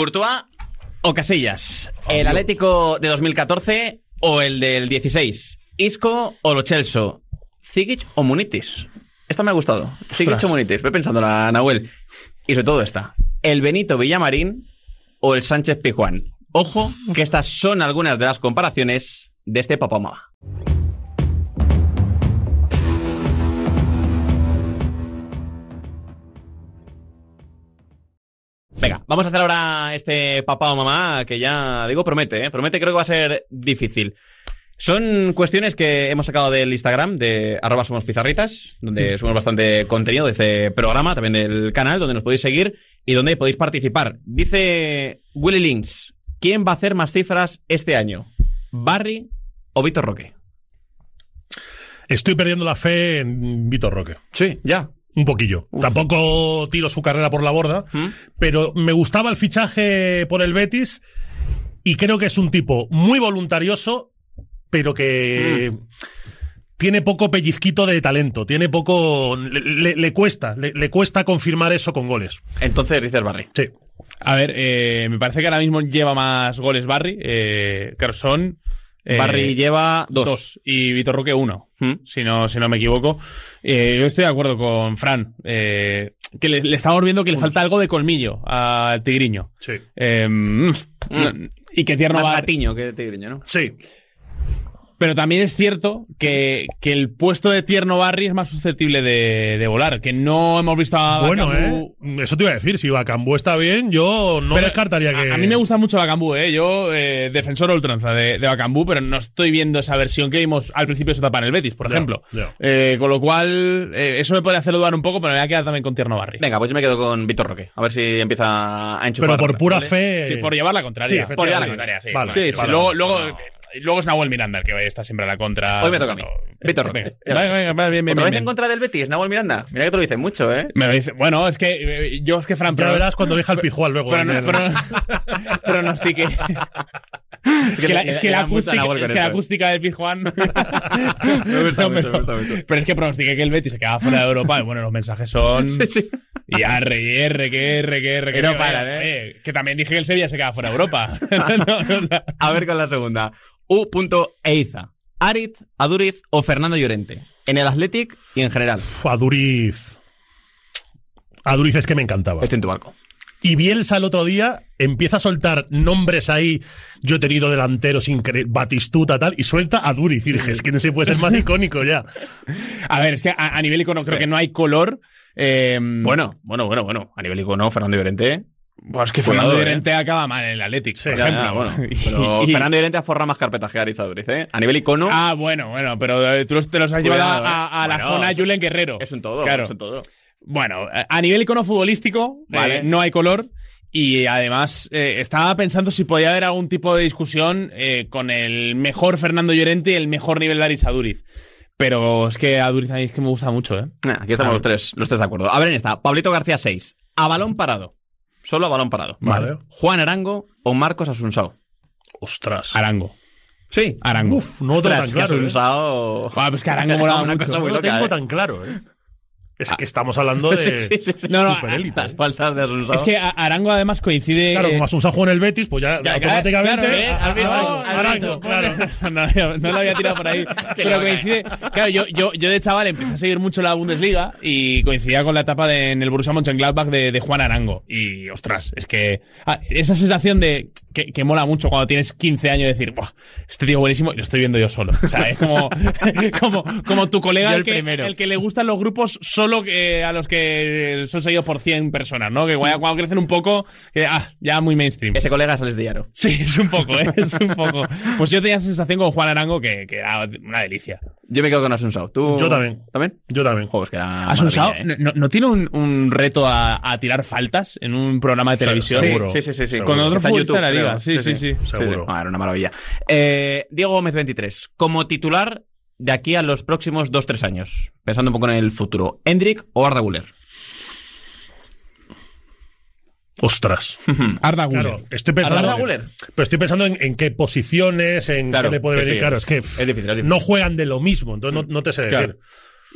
¿Courtois o Casillas? Oh, ¿El Atlético de 2014 o el del 16? ¿Isco o Lo Celso? ¿Zigic o Munitis? Esta me ha gustado. Zigic o Munitis. Voy pensando la Nahuel. Y sobre todo esta. ¿El Benito Villamarín o el Sánchez Pijuan Ojo, que estas son algunas de las comparaciones de este papamá. Venga, vamos a hacer ahora este papá o mamá que ya, digo, promete, ¿eh? Promete, creo que va a ser difícil. Son cuestiones que hemos sacado del Instagram de arroba somos pizarritas, donde mm. subimos bastante contenido de este programa, también del canal, donde nos podéis seguir y donde podéis participar. Dice Willy Links, ¿quién va a hacer más cifras este año? ¿Barry o Vitor Roque? Estoy perdiendo la fe en Vitor Roque. Sí, ya. Un poquillo. Tampoco tiro su carrera por la borda, ¿Mm? pero me gustaba el fichaje por el Betis y creo que es un tipo muy voluntarioso, pero que mm. tiene poco pellizquito de talento, tiene poco... Le, cuesta, le, cuesta confirmar eso con goles. Entonces dices Barry. Sí. A ver, eh, me parece que ahora mismo lleva más goles Barry. Eh, claro, son eh, Barry lleva dos. y Vitor Roque uno, hmm. si, no, si no me equivoco. Eh, yo estoy de acuerdo con Fran, eh, que le, estamos viendo que le falta algo de colmillo al tigriño. Sí. Mm, mm. y que tierno Más va... gatiño que tigriño, ¿no? Sí. Pero también es cierto que, que, el puesto de Tierno Barry es más susceptible de, volar, que no hemos visto a Bueno, eh, eso te iba a decir, si Bacambú está bien, yo no descartaría que... A, mí me gusta mucho Bacambú, eh. yo eh, defensor ultranza de, de Bacambú, pero no estoy viendo esa versión que vimos al principio de su etapa en el Betis, por ejemplo. Eh, con lo cual, eso me podría hacer dudar un poco, pero me voy a quedar también con Tierno Barry. Venga, pues yo me quedo con Víctor Roque, a ver si empieza a enchufar. Pero por pura fe... Sí, por llevar la contraria. por llevar la contraria, sí. Vale, sí, luego... luego Luego es Nahuel Miranda el que está siempre a la contra. Hoy me toca a mí. Víctor Venga, venga, venga, bien, ¿Otra en contra del Betis, Nahuel Miranda? Mira que te lo dicen mucho, ¿eh? Me lo dice. Bueno, es que eh, yo es que Fran. cuando elija el pijual luego. Pero, no, pero, pronostiqué. Es que, la, acústica, es que la ¿eh? acústica del Pijuan. pero, es que pronostiqué que el Betis se quedaba fuera de Europa. Y bueno, los mensajes son. Y R y R, que R, que R, que no ¿eh? Que también dije que el Sevilla se quedaba fuera de Europa. A ver con la segunda. U.Eiza, Ariz, Aduriz o Fernando Llorente. En el Athletic y en general. Aduriz. Aduriz es que me encantaba. este en tu barco. Y Bielsa el otro día empieza a soltar nombres ahí. Yo he tenido delanteros increíbles, Batistuta, tal, y suelta a Duriz. Y es que no se puede ser más icónico ya. a ver, es que a, nivel icono creo que no hay color. Eh, bueno, bueno, bueno, bueno. A nivel icono, Fernando Llorente. Es que Fernando eh. Llorente acaba mal en el Athletic, por ejemplo. bueno, pero Fernando Llorente aforra más carpetas que Arisaduriz, ¿eh? A nivel icono. Ah, bueno, bueno, pero eh, tú te los has llevado eh. a, la zona Julen Guerrero. Es un todo, claro. todo. Bueno, a nivel icono futbolístico, vale. no hay color. Y además, estaba pensando si podía haber algún tipo de discusión con el mejor Fernando Llorente y el mejor nivel de Arisaduriz, Aduriz Pero es que a Duriz es que me gusta mucho, ¿eh? aquí estamos los tres, los tres de acuerdo. A ver en esta. Pablito García 6. A balón parado. Solo a balón parado. Vale. Juan Arango o Marcos Asunsao. Ostras. Arango. Sí. Arango. Uf, no otra tengo tan Que ¿eh? Asunsao... ¿eh? pues que Arango molaba una mucho. cosa muy No lo tengo ¿eh? tan claro, ¿eh? Es ah. que estamos hablando de sí, no, no, Las ¿eh? faltas de Es que Arango además coincide. Claro, como Asunza jugó en el Betis, pues ya, automáticamente. Claro, ¿eh? Ah, ah, Arango, claro. no, lo había tirado por ahí. pero coincide. ¿eh? Claro, yo, yo, yo de chaval empecé a seguir mucho la Bundesliga y coincidía con la etapa de, en el Borussia Mönchengladbach de, de Juan Arango. Y ostras, es que esa sensación de que, mola mucho cuando tienes 15 años decir, este tío buenísimo y lo estoy viendo yo solo. O sea, es como, tu colega el, que, el, que, le gustan los grupos solo eh, a los que son seguidos por 100 personas, ¿no? Que cuando, crecen un poco, ah, ya muy mainstream. Ese colega sales de llano. Sí, es un poco, ¿eh? es un poco. Pues yo tenía sensación con Juan Arango que, era una delicia. Yo me quedo con Asunsao. ¿Tú? Yo también. ¿También? Yo también. Juegos que ¿eh? no, tiene un, reto a, tirar faltas en un programa de televisión. Seguro. Sí, sí, sí. sí, Con otro Sí, sí, sí. Seguro. Ah, era una maravilla. Eh, Diego Gómez 23, como titular de aquí a los próximos 2-3 años, pensando un poco en el futuro, ¿Hendrik o Arda Guller? Ostras. Arda Guller. estoy pensando, Pero estoy pensando en, qué posiciones, en qué le puede venir. claro, es que no juegan de lo mismo, entonces no, te sé mm, decir.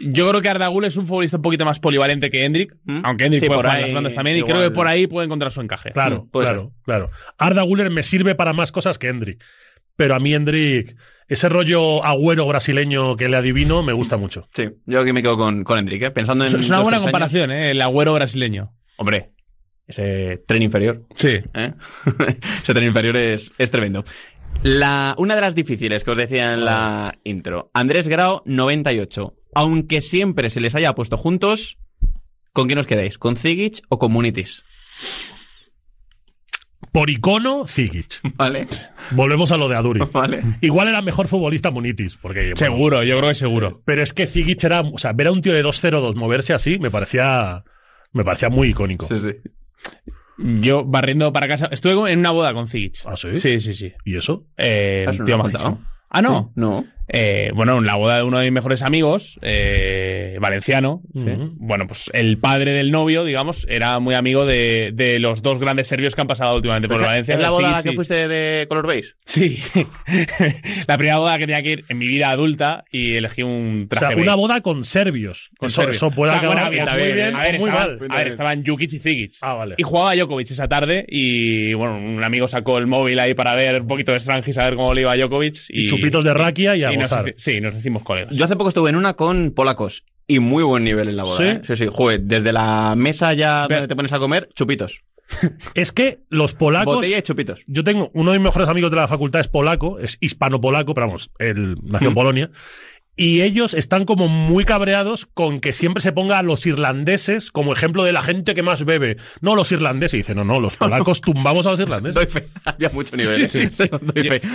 Yo creo que Ardagul es un futbolista un poquito más polivalente que Hendrik, ¿Mm? aunque Hendrik puede jugar en las Flandes también, y creo que por ahí puede encontrar su encaje. Claro, mm, claro, claro. Arda Guller me sirve para más cosas que Hendrik, pero a mí Hendrik, ese rollo agüero brasileño que le adivino, me gusta mucho. Sí, yo aquí me quedo con, con Hendrik, ¿eh? pensando en. Es una buena comparación, ¿eh? el agüero brasileño. Hombre, ese tren inferior. Sí. ¿Eh? ese tren inferior es, tremendo. La, una de las difíciles que os decía en la intro. Andrés Grau, 98 aunque siempre se les haya puesto juntos, ¿con quién os quedáis? ¿Con Zigic o con Munitis? Por icono, Zigic. Vale. Volvemos a lo de Aduri Vale. Igual era mejor futbolista Munitis. Porque, seguro, yo creo que seguro. Pero es que Zigic era. O sea, ver a un tío de 2-0-2 moverse así me parecía. Me parecía muy icónico. Sí, sí. Yo barriendo para casa. Estuve en una boda con Zigic. ¿Ah, sí? Sí, sí, ¿Y eso? Eh, ah, tío no Ah, no. No. Eh, bueno, en la boda de uno de mis mejores amigos, eh, valenciano, bueno, pues el padre del novio, digamos, era muy amigo de, los dos grandes serbios que han pasado últimamente por Valencia. ¿Es la boda que fuiste de color beige? Sí, la primera boda que tenía que ir en mi vida adulta y elegí un traje o sea, una boda con serbios. Con a ver, estaban, Jukic y Zigic. Ah, vale. Y jugaba Djokovic esa tarde y, bueno, un amigo sacó el móvil ahí para ver un poquito de Strangis, a ver cómo le iba a Djokovic. Y, chupitos de rakia y a sí, nos decimos colegas. Yo hace poco estuve en una con polacos y muy buen nivel en la boda. Sí, ¿eh? sí, sí. Joder, desde la mesa ya donde te pones a comer, chupitos. Es que los polacos. Botella y chupitos. Yo tengo uno de mis mejores amigos de la facultad es polaco, es hispano-polaco, pero vamos, él nació en mm. Polonia. Y ellos están como muy cabreados con que siempre se ponga a los irlandeses como ejemplo de la gente que más bebe. No los irlandeses, dicen, no, no, los polacos tumbamos a los irlandeses. Doy fe. Había mucho nivel.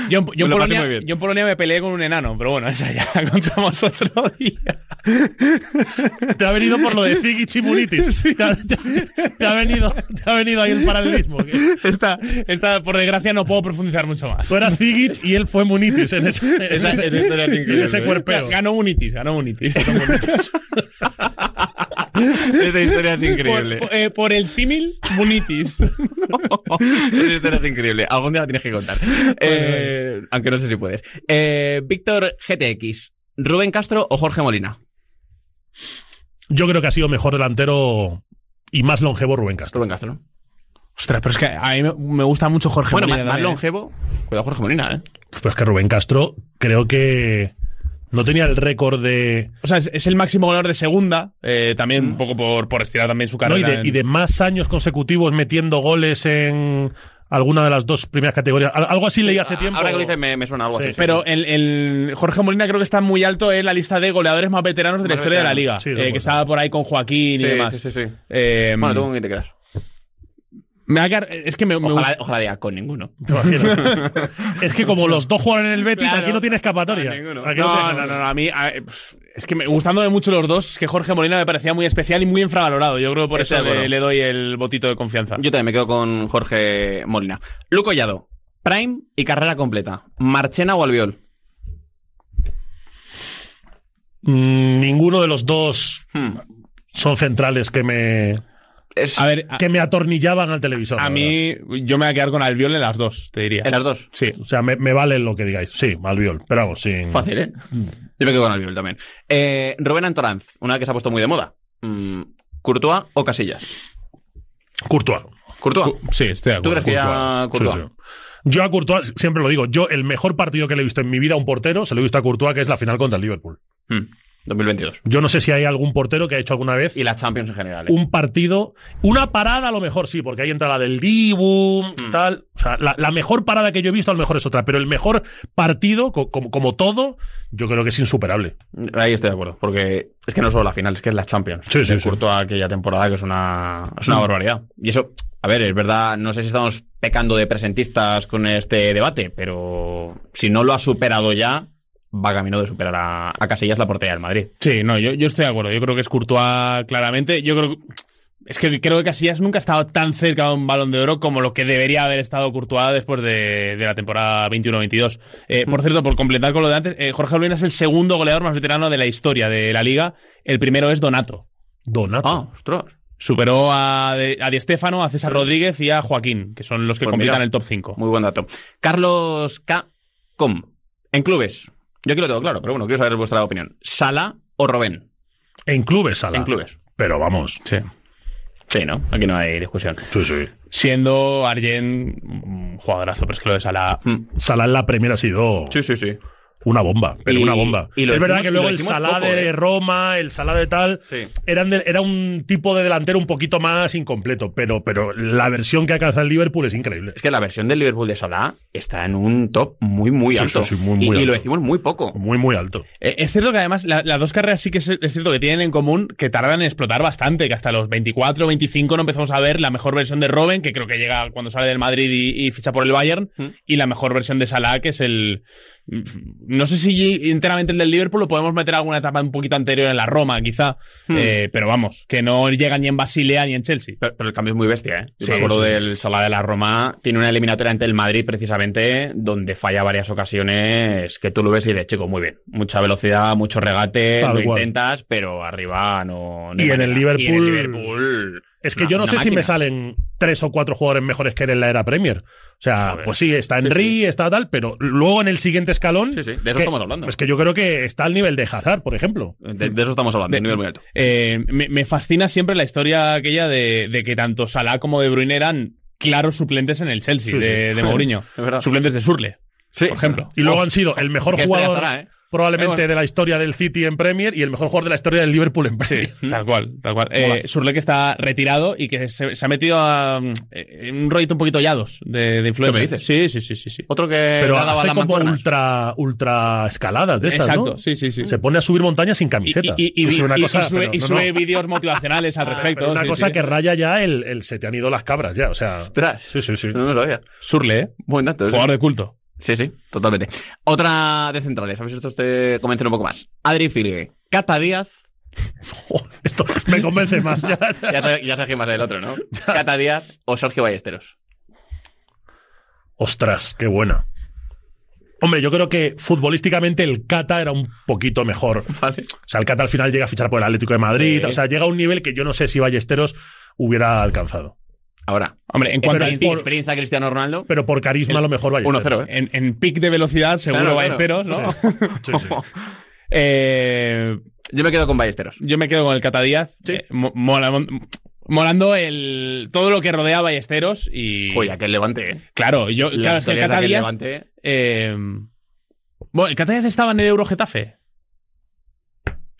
Yo, en Polonia, me peleé con un enano, pero bueno, esa ya la encontramos otro día. Te ha venido por lo de Ziggy y Munitis Te, ha, venido, te, ha, venido, ahí el paralelismo. Esta, esta, por desgracia, no puedo profundizar mucho más. Tú eras y él fue Munitis en ese, en ese, en ese, cuerpeo. Ganó Munitis, ganó Munitis. Esa historia es increíble. Por, eh, el símil, Munitis. esa historia es increíble. Algún día la tienes que contar. Eh, aunque no sé si puedes. Eh, Víctor GTX, Rubén Castro o Jorge Molina. Yo creo que ha sido mejor delantero y más longevo Rubén Castro. Rubén Castro. Ostras, pero es que a mí me gusta mucho Jorge bueno, Molina. Bueno, más, ¿eh? longevo. Cuidado, Jorge Molina, ¿eh? Pues que Rubén Castro, creo que. No tenía el récord de. O sea, es, el máximo goleador de segunda, eh, también mm. un poco por, por, estirar también su carrera. y, de, más años consecutivos metiendo goles en, alguna de las dos primeras categorías. Algo así leí hace tiempo. Ahora que lo dices me, suena algo así. Pero el, el, Jorge Molina creo que está muy alto en la lista de goleadores más veteranos de la historia de la liga. Eh, que estaba por ahí con Joaquín y demás. Sí, sí, sí. Eh, bueno, ¿tú con quién te quedas? Me va a es que me, ojalá, diga con ninguno. es que como los dos juegan en el Betis, aquí no tiene escapatoria. No, no, no, a mí es que me, gustándome mucho los dos, que Jorge Molina me parecía muy especial y muy infravalorado. Yo creo que por eso le, doy el botito de confianza. Yo también me quedo con Jorge Molina. Luco allado Prime y carrera completa. ¿Marchena o Albiol? Mm, ninguno de los dos hmm. son centrales que me, a ver, que me atornillaban al televisor. A mí, yo me voy a quedar con Albiol en las dos, te diría. En las dos. Sí. O sea, me, vale lo que digáis. Sí, Albiol. Pero vamos, sin. Fácil, ¿eh? Mm. Yo me quedo con Albiol también. Eh, Rubén Antoranz, una que se ha puesto muy de moda. Mm, ¿Courtois o Casillas? Courtois. ¿Courtois? sí, estoy de acuerdo. ¿Tú crees que Courtois? Yo a Courtois, siempre lo digo, yo el mejor partido que le he visto en mi vida a un portero se lo he visto a Courtois, que es la final contra el Liverpool. Mm. 2022. Yo no sé si hay algún portero que ha hecho alguna vez. Y las Champions en general. ¿eh? Un partido. Una parada, a lo mejor sí, porque ahí entra la del Dibu, mm. tal. O sea, la, mejor parada que yo he visto, a lo mejor es otra. Pero el mejor partido, como, todo, yo creo que es insuperable. Ahí estoy de acuerdo, porque es que no solo la final, es que es la Champions. Sí, sí, aquella temporada que es una, una mm. barbaridad. Y eso, a ver, es verdad, no sé si estamos pecando de presentistas con este debate, pero si no lo ha superado ya va camino de superar a, Casillas la portería del Madrid. Sí, no, yo, estoy de acuerdo. Yo creo que es Courtois claramente. Yo creo Es que creo que Casillas nunca ha estado tan cerca de un balón de oro como lo que debería haber estado Courtois después de, la temporada 21-22. Eh, por cierto, por completar con lo de antes, eh, Jorge Olvina es el segundo goleador más veterano de la historia de la liga. El primero es Donato. Donato. Ah, ostras. Superó a, a Di Stefano, a César Rodríguez y a Joaquín, que son los que pues completan el top 5. Muy buen dato. Carlos K. Com. En clubes, yo aquí lo tengo claro, pero bueno, quiero saber vuestra opinión. ¿Sala o Robén? En clubes, Sala. En clubes. Pero vamos. Sí. Sí, ¿no? Aquí no hay discusión. Sí, sí. Siendo Arjen un mm, jugadorazo, pero es que lo de Sala. Mm. Sala en la primera ha sido. Sí, sí, sí una bomba, pero una bomba. es verdad que luego el Salah de ¿eh? Roma, el Salah de tal, eran era un tipo de delantero un poquito más incompleto, pero, pero la versión que ha alcanzado el Liverpool es increíble. Es que la versión del Liverpool de Salah está en un top muy, muy alto. y, lo decimos muy poco. Muy, muy alto. Eh, es cierto que además las dos carreras sí que es, cierto que tienen en común que tardan en explotar bastante, que hasta los 24, 25 no empezamos a ver la mejor versión de Robben, que creo que llega cuando sale del Madrid y, ficha por el Bayern, mm. y la mejor versión de Salah, que es el no sé si enteramente el del Liverpool lo podemos meter alguna etapa un poquito anterior en la Roma, quizá. Hmm. Eh, pero vamos, que no llega ni en Basilea ni en Chelsea. Pero, el cambio es muy bestia, ¿eh? me del Sala de la Roma. Tiene una eliminatoria ante el Madrid, precisamente, donde falla varias ocasiones que tú lo ves y de chico, muy bien. Mucha velocidad, mucho regate, lo intentas, pero arriba no. y en el Liverpool es que yo no sé si me salen tres o cuatro jugadores mejores que él en la era Premier. O sea, pues sí, está Henry, está tal, pero luego en el siguiente escalón. Sí, sí, de eso estamos hablando. Es que yo creo que está al nivel de Hazard, por ejemplo. De, eso estamos hablando, de, nivel muy alto. Eh, me, fascina siempre la historia aquella de, que tanto Salah como De Bruyne eran claros suplentes en el Chelsea, de, de Mourinho. suplentes de Surle. Sí. Por ejemplo. Y luego oh. han sido el mejor este jugador. ¿eh? probablemente de la historia del City en Premier y el mejor jugador de la historia del Liverpool en Premier. Sí, tal cual, tal cual. Eh, Surle que está retirado y que se, ha metido eh, en un rollito un poquito hallados de, de influencia. Sí, sí, sí, sí, Otro que Pero hace la como ultra, ultra escaladas de estas, Exacto, sí, sí, sí. Se pone a subir montañas sin camiseta. Y, sube, vídeos motivacionales al ah, respecto. una cosa que raya ya el, se te han ido las cabras ya, o sea. Ostras. Sí, sí, sí. No, lo había. Surle, ¿eh? Buen dato. ¿eh? Jugador de culto. Sí, sí, totalmente. Otra de centrales, a ver si esto te convence un poco más. Adri Fille, Cata Díaz. esto me convence más. Ya, ya. sabes, más el otro, ¿no? Cata Díaz o Sergio Ballesteros. Ostras, qué buena. Hombre, yo creo que futbolísticamente el Cata era un poquito mejor. O sea, el Cata al final llega a fichar por el Atlético de Madrid. O sea, llega a un nivel que yo no sé si Ballesteros hubiera alcanzado. Ahora, hombre, en cuanto a experiencia Cristiano Ronaldo. Pero por carisma, a lo mejor Ballesteros. 1-0. ¿eh? En, en pic de velocidad, seguro Ballesteros, ¿no? Eh, yo me quedo con Ballesteros. Yo me quedo con el Cata Díaz. Eh, mola, molando el, todo lo que rodea a Ballesteros y. Joder, aquel levante, ¿eh? Claro, yo. claro, es que el Catadíaz… Eh, bueno, el Cata estaba en el Eurogetafe, Getafe.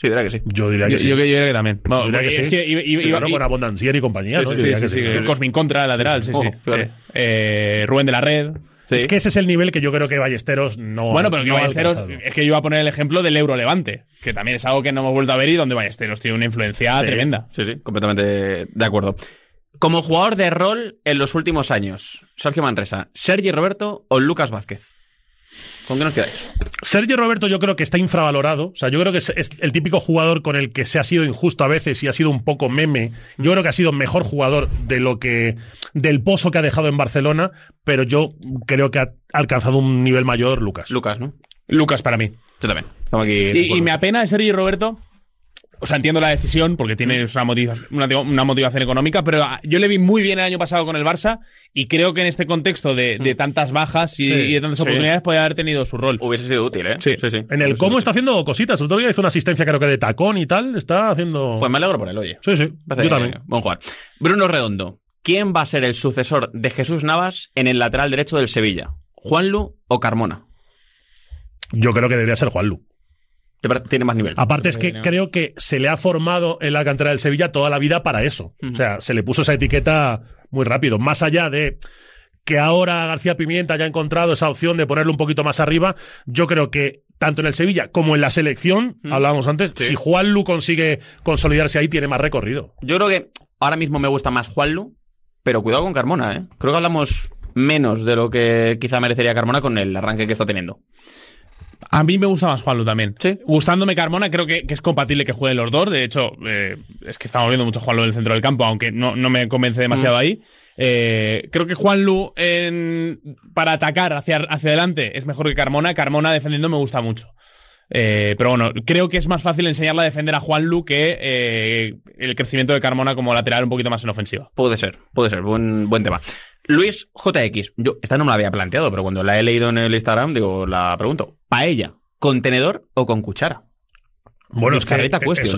Sí, diría que sí. Yo diría que sí. Yo, diría que también. es que con Abondancier y compañía, ¿no? Sí, sí, Cosmin contra, lateral, sí, sí. Eh, eh, Rubén de la Red. Es que ese es el nivel que yo creo que Ballesteros no. Bueno, pero que Ballesteros. Es que yo iba a poner el ejemplo del Euro Levante, que también es algo que no hemos vuelto a ver y donde Ballesteros tiene una influencia tremenda. Sí, sí, completamente de acuerdo. Como jugador de rol en los últimos años, Sergio Manresa, Sergi Roberto o Lucas Vázquez. ¿Con qué nos quedáis? Sergio Roberto yo creo que está infravalorado. O sea, yo creo que es, el típico jugador con el que se ha sido injusto a veces y ha sido un poco meme. Yo creo que ha sido mejor jugador de lo que del pozo que ha dejado en Barcelona, pero yo creo que ha alcanzado un nivel mayor Lucas. Lucas, ¿no? Lucas para mí. Yo también. y, me apena de Sergio Roberto o sea, entiendo la decisión porque tiene mm. una motivación, económica, pero ah, yo le vi muy bien el año pasado con el Barça y creo que en este contexto de, mm. tantas bajas y, de tantas oportunidades podría haber tenido su rol. Hubiese sido útil, ¿eh? Sí, sí, sí. En el cómo está haciendo cositas. El otro día hizo una asistencia, creo que de tacón y tal. Está haciendo. Pues me alegro por él, oye. Sí, sí. Yo también. Eh, buen Juan. Bruno Redondo. ¿Quién va a ser el sucesor de Jesús Navas en el lateral derecho del Sevilla? ¿Juanlu o Carmona? Yo creo que debería ser Juanlu tiene más nivel. Aparte es que creo que se le ha formado en la cantera del Sevilla toda la vida para eso. O sea, se le puso esa etiqueta muy rápido. Más allá de que ahora García Pimienta haya encontrado esa opción de ponerlo un poquito más arriba, yo creo que tanto en el Sevilla como en la selección, hablábamos antes, si Juanlu consigue consolidarse ahí, tiene más recorrido. Yo creo que ahora mismo me gusta más Juanlu, pero cuidado con Carmona, ¿eh? Creo que hablamos menos de lo que quizá merecería Carmona con el arranque que está teniendo. A mí me gusta más Juanlu también. ¿Sí? Gustándome Carmona, creo que, es compatible que jueguen los dos. De hecho, eh, es que estamos viendo mucho Juanlu en el centro del campo, aunque no, me convence demasiado mm. ahí. Eh, creo que Juanlu en, para atacar hacia, hacia adelante es mejor que Carmona. Carmona defendiendo me gusta mucho. Eh, pero bueno, creo que es más fácil enseñarla a defender a Juan Lu que el crecimiento de Carmona como lateral un poquito más en ofensiva. Puede ser, puede ser, buen, buen tema. Luis JX. Yo, esta no me la había planteado, pero cuando la he leído en el Instagram, digo, la pregunto. ¿Paella, con tenedor o con cuchara? Bueno, es que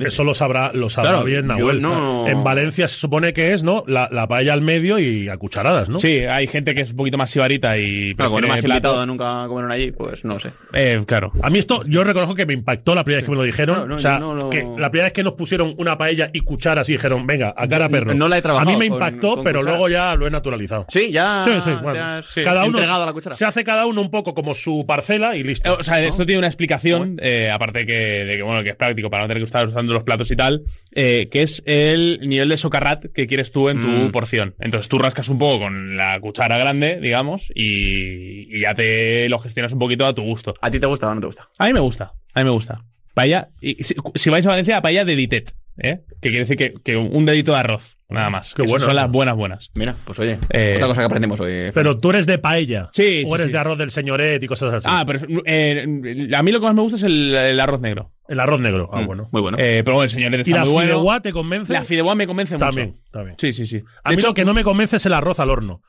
eso, lo sabrá, lo sabrá bien Nahuel. En Valencia se supone que es, ¿no? La, paella al medio y a cucharadas, ¿no? Sí, hay gente que es un poquito más sibarita y. Pero más nunca comieron allí, pues no sé. Eh, claro. A mí esto, yo reconozco que me impactó la primera vez que me lo dijeron. o sea, que la primera vez que nos pusieron una paella y cucharas y dijeron, venga, a cara perro. No la he A mí me impactó, pero luego ya lo he naturalizado. Sí, ya. Sí, sí, bueno. Cada uno. se hace cada uno un poco como su parcela y listo. Eh, o sea, esto tiene una explicación, eh, aparte de que, bueno, que práctico para no tener que estar usando los platos y tal, eh, que es el nivel de socarrat que quieres tú en tu mm. porción. Entonces tú rascas un poco con la cuchara grande, digamos, y, ya te lo gestionas un poquito a tu gusto. ¿A ti te gusta o no te gusta? A mí me gusta, a mí me gusta. Paella, y si, vais a Valencia, paella de ditet, ¿eh? que quiere decir que, un dedito de arroz. Nada más. que Son las buenas, buenas. Mira, pues oye, eh, otra cosa que aprendemos hoy. Pero tú eres de paella. Sí. O eres de arroz del señoret y cosas así. Ah, pero a mí lo que más me gusta es el arroz negro. El arroz negro. Ah, mm, bueno. Muy bueno. Eh, pero bueno, señores, ¿Y la ah, fideuá te convence? La fideuá me convence también, mucho. También, Sí, sí, sí. de hecho, que no me convence es el arroz al horno.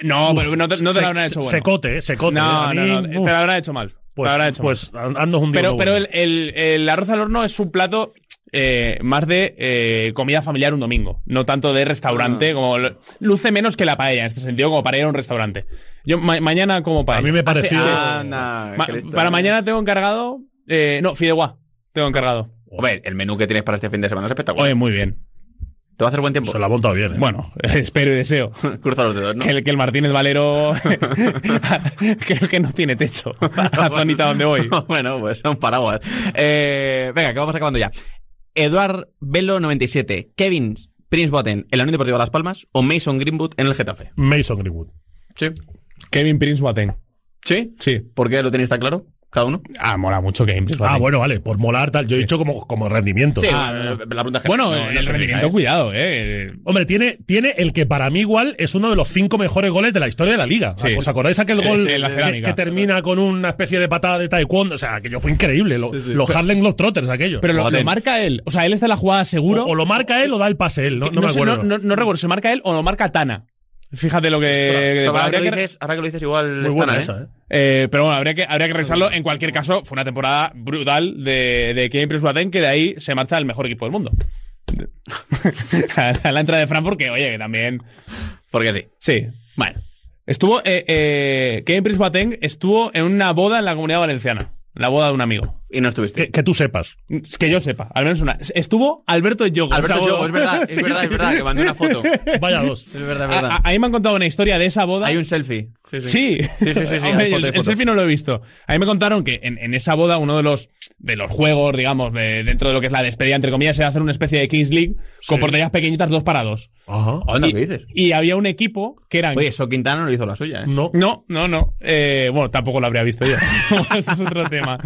No, pero no te, lo habrán hecho bueno. Secote, eh, secote. No, no, no, te lo habrán hecho mal. Pues, te hecho pues ando un día Pero, pero el, el, arroz al horno es un plato eh, más de comida familiar un domingo, no tanto de restaurante, ah. como luce menos que la paella en este sentido, como para ir a un restaurante. Yo mañana como paella. A mí me pareció. para mañana tengo encargado, eh, no, fideuá. Tengo encargado. ver, el menú que tienes para este fin de semana es espectacular. Oye, muy bien. ¿Te va a hacer buen tiempo? Se lo ha montado bien. ¿eh? Bueno, espero y deseo. Cruza los dedos, ¿no? Que el, que el Martínez Valero creo que no tiene techo. la zonita donde voy. bueno, pues son paraguas. Eh, venga, que vamos acabando ya. Eduard Velo97, Kevin Prince Boateng en la Unión Deportiva Las Palmas o Mason Greenwood en el Getafe. Mason Greenwood. Sí. Kevin Prince Boateng. Sí. ¿Por qué lo tenéis tan claro? uno? Ah, mola mucho que Ah, bueno, vale, por molar tal. Yo he dicho como, rendimiento. Sí, ah, la, pregunta es bueno, el, rendimiento, cuidado, eh. Hombre, tiene, tiene el que para mí igual es uno de los cinco mejores goles de la historia de la liga. ¿Os acordáis aquel gol que, termina con una especie de patada de taekwondo? O sea, que yo fue increíble. Lo, los Harlem aquello. Pero lo, marca él. O sea, él está en la jugada seguro. O, lo marca él o da el pase él. No, me acuerdo. no, no, recuerdo, se marca él o lo marca Tana. Fíjate lo que. Ahora que, lo dices, igual. Muy buena esa, ¿eh? ¿eh? pero bueno, habría que, habría que revisarlo. En cualquier caso, fue una temporada brutal de, de Kevin Prince que de ahí se marcha el mejor equipo del mundo. a la entrada de Frankfurt, que oye, que también. Porque sí. Sí. Bueno. Estuvo. Eh, eh, Kevin Prince estuvo en una boda en la comunidad valenciana. La boda de un amigo y no estuviste. Que, tú sepas. Que yo sepa, al menos una. Estuvo Alberto Yogo. Alberto Yogo, es verdad, es verdad, es verdad, que mandé una foto. Vaya dos. Es verdad, es verdad. a, mí me han contado una historia de esa boda. Hay un selfie. Sí, sí. sí, el, no lo he visto. A mí me contaron que en, esa boda uno de los, de los juegos, digamos, dentro de lo que es la despedida, entre comillas, a hacer una especie de Kings League con porterías pequeñitas dos para dos. Ajá. y, ¿qué dices? Y había un equipo que eran... Oye, eso Quintana no lo hizo la suya, ¿eh? No. No, no, eh, bueno, tampoco lo habría visto yo. eso es otro tema.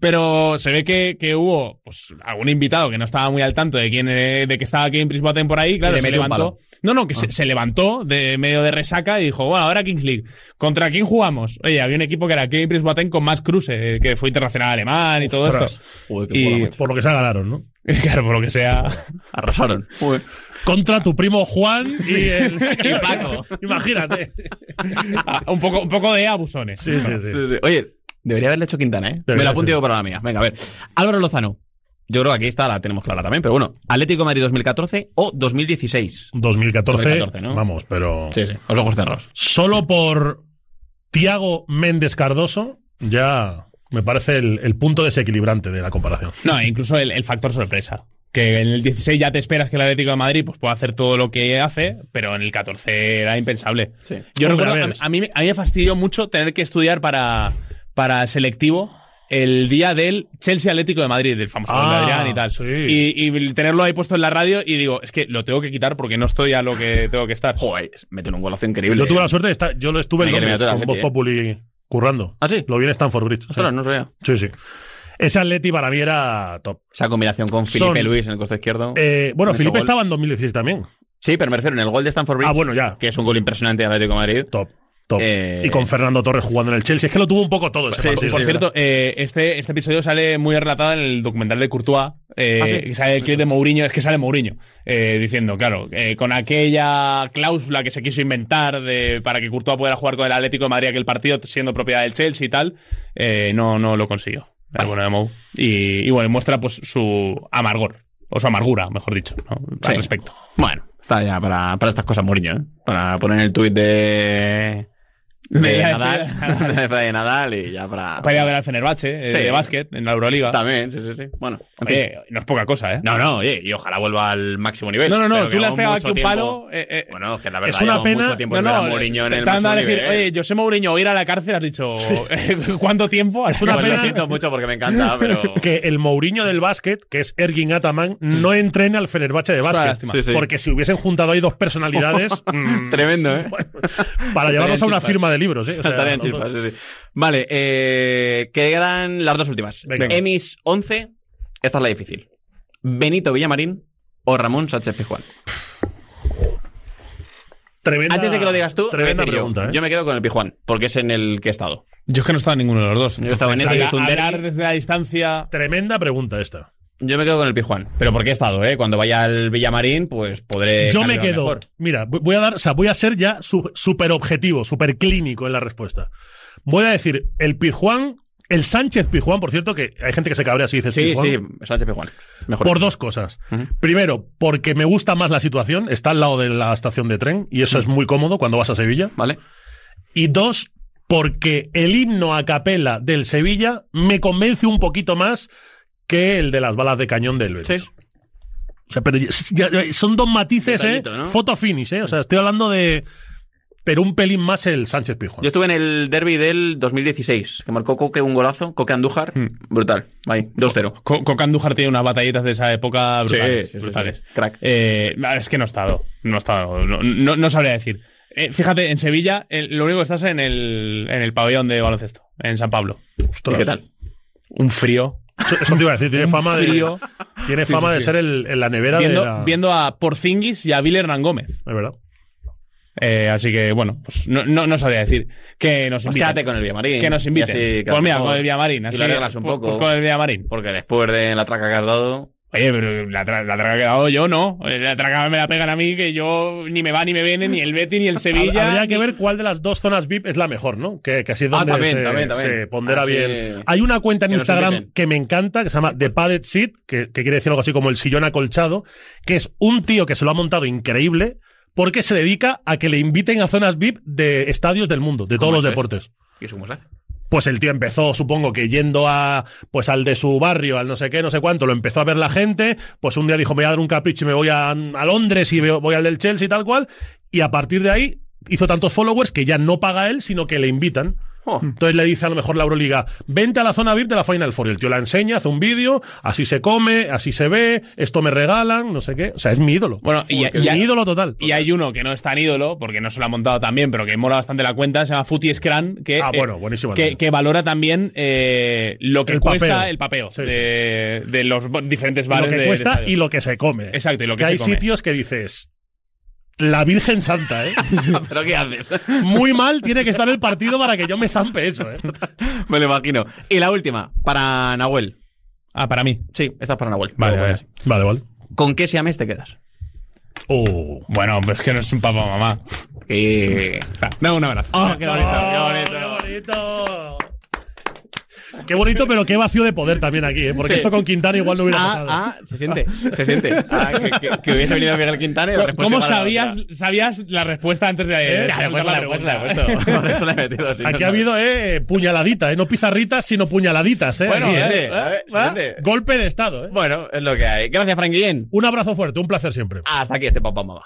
Pero se ve que, hubo pues, algún invitado que no estaba muy al tanto de quién eh, de que estaba en Boateng por ahí, claro, se levantó. No, no, que ah. se, se levantó de medio de resaca y dijo, bueno, ahora Kings League ¿Contra quién jugamos? Oye, había un equipo que era Kevin batten con más cruces, eh, que fue internacional alemán y todo esto. y... Por lo que sea ganaron, ¿no? Claro, por lo que sea. Arrasaron. Contra tu primo Juan y, el... y Paco. Imagínate. Ah, un, poco, un poco de abusones. Sí, sí, sí. Oye, debería haberle hecho Quintana, ¿eh? Me lo apunté yo para la mía. Venga, a ver. Álvaro Lozano. Yo creo que aquí está, la tenemos clara también, pero bueno, Atlético Madrid 2014 o 2016. 2014, vamos, pero... Sí, sí, Os ojos cerrados. Solo por Tiago Méndez Cardoso, ya me parece el, punto desequilibrante de la comparación. No, incluso el, factor sorpresa que en el 16 ya te esperas que el Atlético de Madrid pues, pueda hacer todo lo que hace, pero en el 14 era impensable. Sí. Yo a, mí, a me fastidió mucho tener que estudiar para, para selectivo el día del Chelsea Atlético de Madrid, del famoso ah, Adrián y tal. Sí. Y, tenerlo ahí puesto en la radio y digo, es que lo tengo que quitar porque no estoy a lo que tengo que estar. Joder, meten un golazo increíble. Yo tuve eh. la suerte de estar, yo lo estuve en el con Voz Populi eh. currando. ¿Ah, sí? Lo vi en Stanford Bridge. Claro, sí. no sabía. Sí, sí. Ese Atleti para mí era top. Esa combinación con Felipe Luis en el coste izquierdo. Eh, bueno, Felipe estaba en 2016 también. Sí, pero me refiero en el gol de Stanford ah, Bridge. Ah, bueno, ya. Que es un gol impresionante de Atlético de Madrid. Top. Eh, y con Fernando Torres jugando en el Chelsea. Es que lo tuvo un poco todo. por cierto, eh, este, este episodio sale muy relatado en el documental de Courtois. Eh, ah, sale el de Mourinho. Es que sale Mourinho eh, diciendo, claro, con aquella cláusula que se quiso inventar de, para que Courtois pudiera jugar con el Atlético de Madrid aquel partido siendo propiedad del Chelsea y tal, no, no lo consiguió. Y, bueno, muestra pues su amargor. O su amargura, mejor dicho, al respecto. Bueno, está ya para, para estas cosas, Mourinho, Para poner el tuit de de Nadal, de Nadal y ya para... ir a ver al Fenerbahce, eh, de básquet, en la Euroliga. También, sí, sí, sí. Bueno, no es poca cosa, ¿eh? No, no, y ojalá vuelva al máximo nivel. No, no, no, tú le has pegado aquí un palo... Eh, eh, bueno es que la verdad, es una pena. mucho tiempo no, no, a Mourinho en el máximo a decir, Oye, José Mourinho, o ir a la cárcel, has dicho, ¿cuánto tiempo? Es una pena. Lo siento mucho porque me encanta, pero... que el Mourinho del básquet, que es Ergin Ataman, no entrene al Fenerbahce de básquet. porque si hubiesen juntado ahí dos personalidades... Tremendo, ¿eh? Para llevarnos a una firma de libros, ¿eh? Vale, eh, quedan las dos últimas. Emis 11, esta es la difícil. Benito Villamarín o Ramón Sánchez Pijuan Tremenda, Antes de que lo digas tú, ¿eh? yo, me quedo con el Pijuán, porque es en el que he estado. Yo es que no he estado en ninguno de los dos. Yo he en ese. desde la distancia. Tremenda pregunta esta. Yo me quedo con el Pijuan, pero porque he estado, ¿eh? Cuando vaya al Villamarín, pues podré. Yo me quedo. Mira, voy a dar, o sea, voy a ser ya súper objetivo, súper clínico en la respuesta. Voy a decir el Pijuan, el Sánchez Pijuan, por cierto, que hay gente que se cabrea si dice. sí, Sí, sí, Sánchez Pijuan. Mejor por dos cosas. Primero, porque me gusta más la situación, está al lado de la estación de tren y eso es muy cómodo cuando vas a Sevilla. Vale. Y dos, porque el himno a capela del Sevilla me convence un poquito más que el de las balas de cañón del Betis. pero son dos matices, ¿eh? Foto finish, ¿eh? O sea, estoy hablando de. Pero un pelín más el Sánchez Pijo Yo estuve en el derby del 2016, que marcó Coque un golazo, Coque Andújar. Hmm. Brutal. Ahí, 2-0. Coque Andújar tiene unas batallitas de esa época brutales. Crack. Eh, ah, es que no ha estado. No estado. No, sabría decir. Eh, fíjate, en Sevilla, eh, lo único que estás en el, en el pabellón de baloncesto, en San Pablo. Justo qué tal? Un frío es un te iba a decir, tiene fama de, tiene fama de ser el, en la nevera viendo, de Viendo a Porzingis y a Bill Hernán Gómez. Es verdad. Eh, así que bueno, pues no, no, no, sabría decir que nos pues inviten. Pues con el Villamarín. Que nos inviten. pues mira, con el Villamarín. Así, y lo arreglas un pues, poco. Pues, con el Villamarín. Porque después de la traca que has dado. Oye, pero la, tra traga que he dado yo no. Eh, la traga me la pegan a mí, que yo ni me va ni me viene, ni el Betty ni el Sevilla. Habría que ver cuál de las dos zonas VIP es la mejor, ¿no? Que, que así es ah, donde se, también, también. pondera bien. Hay una cuenta en Instagram que me encanta, que se llama The Padded Seat, que, quiere decir algo así como el sillón acolchado, que es un tío que se lo ha montado increíble porque se dedica a que le inviten a zonas VIP de estadios del mundo, de todos los deportes. ¿Y eso cómo se hace? pues el tío empezó, supongo que yendo a, pues al de su barrio, al no sé qué, no sé cuánto, lo empezó a ver la gente, pues un día dijo, me voy a dar un capricho y me voy a, a Londres y voy al del Chelsea y tal cual, y a partir de ahí hizo tantos followers que ya no paga él, sino que le invitan. Oh. Entonces le dice a lo mejor la Euroliga, vente a la zona VIP de la Final Four. Y el tío la enseña, hace un vídeo, así se come, así se ve, esto me regalan, no sé qué. O sea, es mi ídolo. Bueno, y, mi ídolo total, Y hay uno que no es tan ídolo, porque no se lo ha montado también, pero que mola bastante la cuenta, se llama Footy Scran, que, ah, eh, que, valora también eh, lo que cuesta el papeo de, los diferentes bares. Lo que cuesta y lo que se come. Exacto, y lo que, hay sitios que dices, la Virgen Santa, ¿eh? ¿Pero qué haces? Muy mal tiene que estar el partido para que yo me zampe eso, ¿eh? Me lo imagino. Y la última, para Nahuel. Ah, para mí. Sí, esta es para Nahuel. Vale, vale. ¿Con qué ames te quedas? Uh, bueno, pues que no es un papá mamá. Me ah, No, un abrazo. Ah, ah, qué bonito, qué bonito. Qué bonito. Qué bonito, pero qué vacío de poder también aquí, ¿eh? porque esto con Quintana igual no hubiera ah, pasado. Ah, se siente, se siente. Ah, que, hubiese venido Miguel Quintana. Y la ¿Cómo sabías, la sabías la respuesta antes de eh, ayer? pues la, eso la he metido así. Aquí ha habido eh, puñaladita, eh, no pizarritas, sino puñaladitas. Eh. Bueno, golpe de Estado. Bueno, es lo que hay. Gracias, Frank Un abrazo fuerte, un placer siempre. Hasta aquí este papá mamá.